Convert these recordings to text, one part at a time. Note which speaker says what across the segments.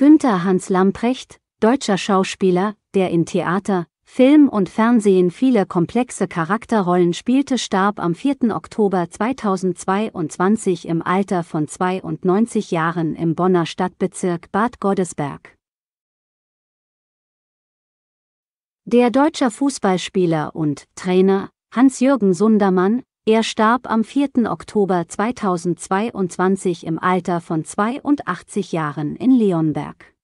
Speaker 1: Günther Hans Lamprecht, deutscher Schauspieler, der in Theater, Film und Fernsehen viele komplexe Charakterrollen spielte, starb am 4. Oktober 2022 im Alter von 92 Jahren im Bonner Stadtbezirk Bad Godesberg. Der deutsche Fußballspieler und Trainer Hans-Jürgen Sundermann, er starb am 4. Oktober 2022 im Alter von 82 Jahren in Leonberg.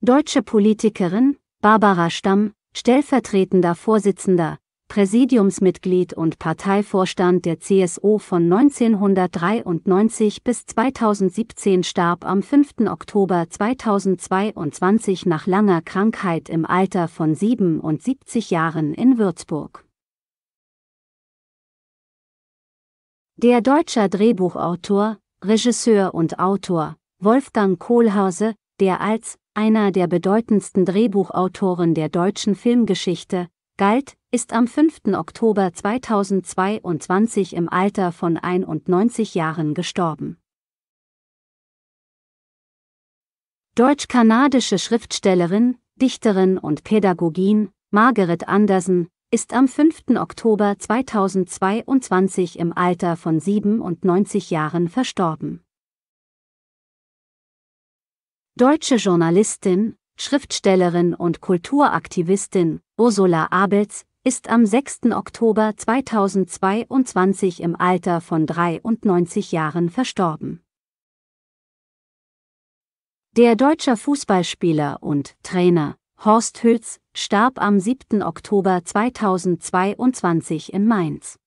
Speaker 1: Deutsche Politikerin, Barbara Stamm, stellvertretender Vorsitzender, Präsidiumsmitglied und Parteivorstand der CSU von 1993 bis 2017 starb am 5. Oktober 2022 nach langer Krankheit im Alter von 77 Jahren in Würzburg. Der deutsche Drehbuchautor, Regisseur und Autor Wolfgang Kohlhause, der als einer der bedeutendsten Drehbuchautoren der deutschen Filmgeschichte galt, ist am 5. Oktober 2022 im Alter von 91 Jahren gestorben. Deutsch-kanadische Schriftstellerin, Dichterin und Pädagogin Margaret Andersen, ist am 5. Oktober 2022 im Alter von 97 Jahren verstorben. Deutsche Journalistin, Schriftstellerin und Kulturaktivistin Ursula Abels ist am 6. Oktober 2022 im Alter von 93 Jahren verstorben. Der deutsche Fußballspieler und Trainer Horst Hülz starb am 7. Oktober 2022 in Mainz.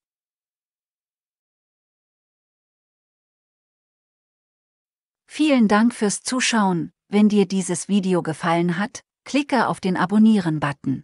Speaker 1: Vielen Dank fürs Zuschauen. Wenn dir dieses Video gefallen hat, klicke auf den Abonnieren-Button.